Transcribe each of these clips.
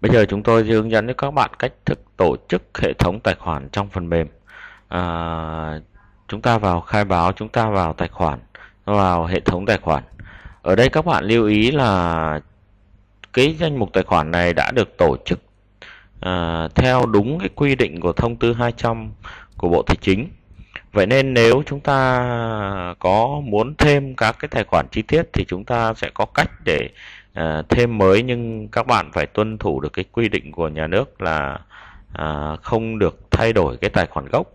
Bây giờ chúng tôi hướng dẫn đến các bạn cách thức tổ chức hệ thống tài khoản trong phần mềm. À, chúng ta vào khai báo, chúng ta vào tài khoản, vào hệ thống tài khoản. Ở đây các bạn lưu ý là cái danh mục tài khoản này đã được tổ chức à, theo đúng cái quy định của thông tư 200 của Bộ Tài chính. Vậy nên nếu chúng ta có muốn thêm các cái tài khoản chi tiết thì chúng ta sẽ có cách để Ờ, thêm mới nhưng các bạn phải tuân thủ được cái quy định của nhà nước là à, không được thay đổi cái tài khoản gốc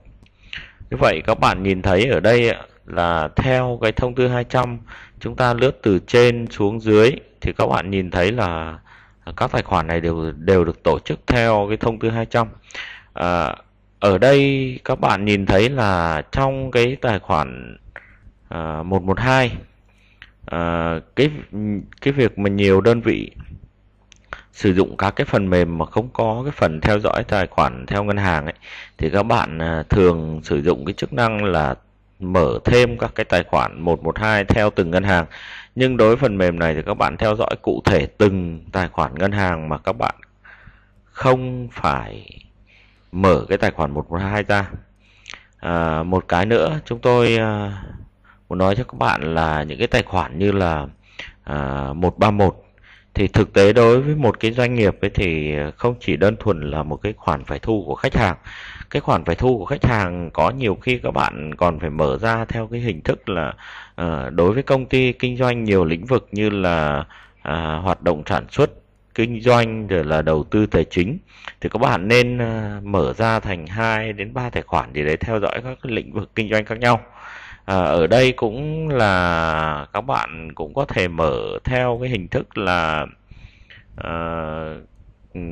như vậy các bạn nhìn thấy ở đây là theo cái thông tư 200 chúng ta lướt từ trên xuống dưới thì các bạn nhìn thấy là các tài khoản này đều đều được tổ chức theo cái thông tư 200 à, ờ, ở đây các bạn nhìn thấy là trong cái tài khoản à, 112 à, cái cái việc mà nhiều đơn vị sử dụng các cái phần mềm mà không có cái phần theo dõi tài khoản theo ngân hàng ấy thì các bạn à, thường sử dụng cái chức năng là mở thêm các cái tài khoản 112 theo từng ngân hàng. Nhưng đối với phần mềm này thì các bạn theo dõi cụ thể từng tài khoản ngân hàng mà các bạn không phải mở cái tài khoản 112 ra. À, một cái nữa chúng tôi à, muốn nói cho các bạn là những cái tài khoản như là à, 131 thì thực tế đối với một cái doanh nghiệp ấy thì không chỉ đơn thuần là một cái khoản phải thu của khách hàng cái khoản phải thu của khách hàng có nhiều khi các bạn còn phải mở ra theo cái hình thức là à, đối với công ty kinh doanh nhiều lĩnh vực như là à, hoạt động sản xuất kinh doanh rồi là đầu tư tài chính thì các bạn nên à, mở ra thành hai đến ba tài khoản gì đấy theo dõi các lĩnh vực kinh doanh khác nhau à, ở đây cũng là các bạn cũng có thể mở theo cái hình thức là à,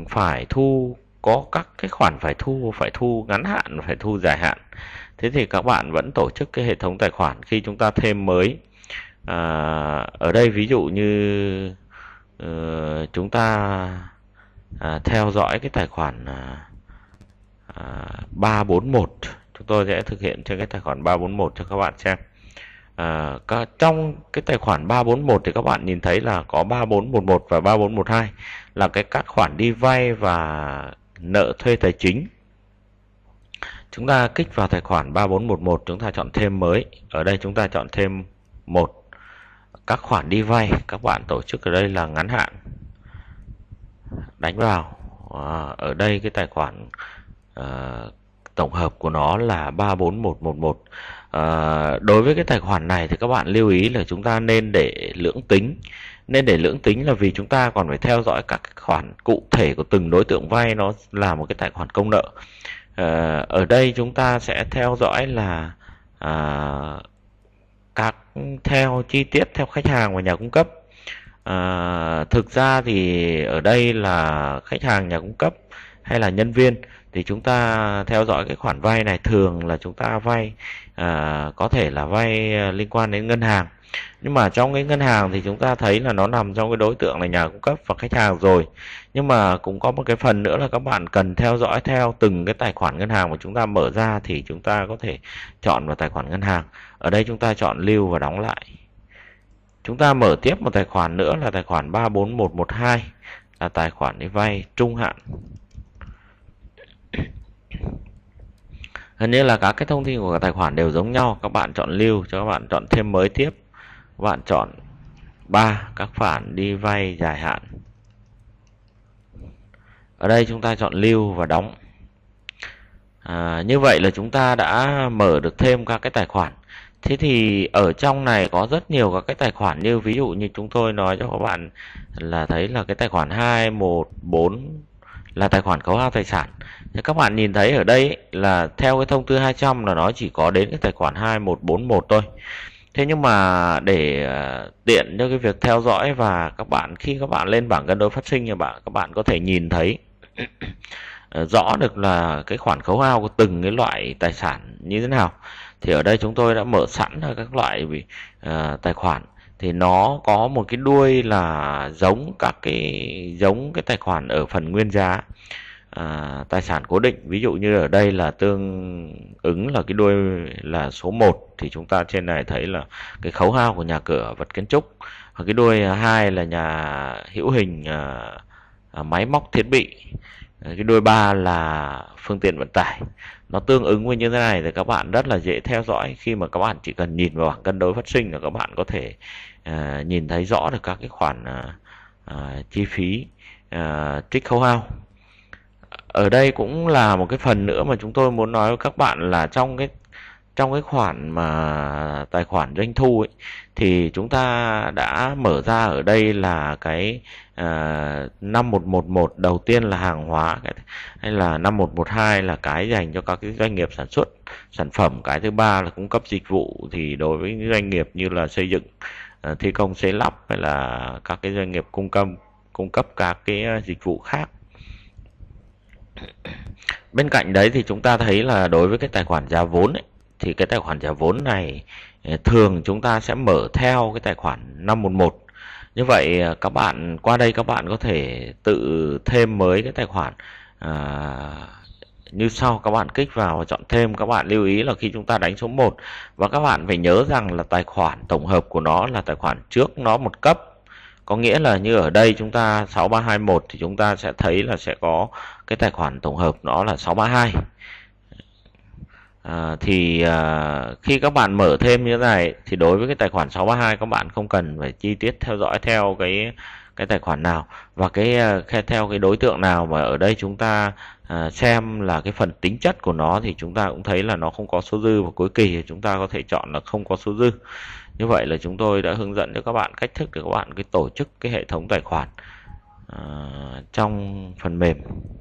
phải thu có các cái khoản phải thu phải thu ngắn hạn phải thu dài hạn thế thì các bạn vẫn tổ chức cái hệ thống tài khoản khi chúng ta thêm mới à, ở đây ví dụ như uh, chúng ta à, theo dõi cái tài khoản à, à, 341 chúng tôi sẽ thực hiện trên cái tài khoản 341 cho các bạn xem à, trong cái tài khoản 341 thì các bạn nhìn thấy là có 3411 và 3412 là cái các khoản đi vay và nợ thuê tài chính chúng ta kích vào tài khoản 3411 chúng ta chọn thêm mới ở đây chúng ta chọn thêm một các khoản đi vay các bạn tổ chức ở đây là ngắn hạn đánh vào à, ở đây cái tài khoản à, tổng hợp của nó là 34111. À, ờ, đối với cái tài khoản này thì các bạn lưu ý là chúng ta nên để lưỡng tính. Nên để lưỡng tính là vì chúng ta còn phải theo dõi các khoản cụ thể của từng đối tượng vay nó là một cái tài khoản công nợ. À, ở đây chúng ta sẽ theo dõi là à, các theo chi tiết theo khách hàng và nhà cung cấp. À, thực ra thì ở đây là khách hàng nhà cung cấp hay là nhân viên thì chúng ta theo dõi cái khoản vay này thường là chúng ta vay à, có thể là vay à, liên quan đến ngân hàng nhưng mà trong cái ngân hàng thì chúng ta thấy là nó nằm trong cái đối tượng là nhà cung cấp và khách hàng rồi nhưng mà cũng có một cái phần nữa là các bạn cần theo dõi theo từng cái tài khoản ngân hàng mà chúng ta mở ra thì chúng ta có thể chọn vào tài khoản ngân hàng ở đây chúng ta chọn lưu và đóng lại chúng ta mở tiếp một tài khoản nữa là tài khoản 34112 là tài khoản đi vay trung hạn hình như là các cái thông tin của tài khoản đều giống nhau các bạn chọn lưu cho các bạn chọn thêm mới tiếp các bạn chọn ba các khoản đi vay dài hạn ở đây chúng ta chọn lưu và đóng à, như vậy là chúng ta đã mở được thêm các cái tài khoản thế thì ở trong này có rất nhiều các cái tài khoản như ví dụ như chúng tôi nói cho các bạn là thấy là cái tài khoản 2 1 4 là tài khoản khấu hao tài sản. Thì các bạn nhìn thấy ở đây là theo cái thông tư 200 là nó chỉ có đến cái tài khoản 2141 thôi. Thế nhưng mà để ờ, tiện cho cái việc theo dõi và các bạn khi các bạn lên bảng cân đối phát sinh thì bạn các bạn có thể nhìn thấy ờ, rõ được là cái khoản khấu hao của từng cái loại tài sản như thế nào thì ở đây chúng tôi đã mở sẵn ra các loại vì, ờ, uh, tài khoản thì nó có một cái đuôi là giống các cái giống cái tài khoản ở phần nguyên giá à, tài sản cố định ví dụ như ở đây là tương ứng là cái đuôi là số 1 thì chúng ta trên này thấy là cái khấu hao của nhà cửa vật kiến trúc và cái đuôi hai là nhà hữu hình à, à, máy móc thiết bị cái đuôi ba là phương tiện vận tải nó tương ứng với như thế này thì các bạn rất là dễ theo dõi khi mà các bạn chỉ cần nhìn vào bảng cân đối phát sinh là các bạn có thể à, nhìn thấy rõ được các cái khoản à, à, chi phí à, trích khấu hao ở đây cũng là một cái phần nữa mà chúng tôi muốn nói với các bạn là trong cái trong cái khoản mà tài khoản doanh thu ấy, thì chúng ta đã mở ra ở đây là cái à, 5111 đầu tiên là hàng hóa cái, hay là 5112 là cái dành cho các cái doanh nghiệp sản xuất sản phẩm cái thứ ba là cung cấp dịch vụ thì đối với những doanh nghiệp như là xây dựng à, thi công xây lắp hay là các cái doanh nghiệp cung cấp cung cấp các cái à, dịch vụ khác bên cạnh đấy thì chúng ta thấy là đối với cái tài khoản giá vốn ấy, thì cái tài khoản trả vốn này ờ, thường chúng ta sẽ mở theo cái tài khoản 511 như vậy ờ, các bạn qua đây các bạn có thể tự thêm mới cái tài khoản à, như sau các bạn kích vào và chọn thêm các bạn lưu ý là khi chúng ta đánh số 1 và các bạn phải nhớ rằng là tài khoản tổng hợp của nó là tài khoản trước nó một cấp có nghĩa là như ở đây chúng ta 6321 thì chúng ta sẽ thấy là sẽ có cái tài khoản tổng hợp nó là 632 à, thì à, khi các bạn mở thêm như thế này thì đối với cái tài khoản 632 các bạn không cần phải chi tiết theo dõi theo cái cái tài khoản nào và cái ờ, theo cái đối tượng nào mà ở đây chúng ta à, xem là cái phần tính chất của nó thì chúng ta cũng thấy là nó không có số dư và cuối kỳ thì chúng ta có thể chọn là không có số dư như vậy là chúng tôi đã hướng dẫn cho các bạn cách thức để các bạn cái tổ chức cái hệ thống tài khoản à, trong phần mềm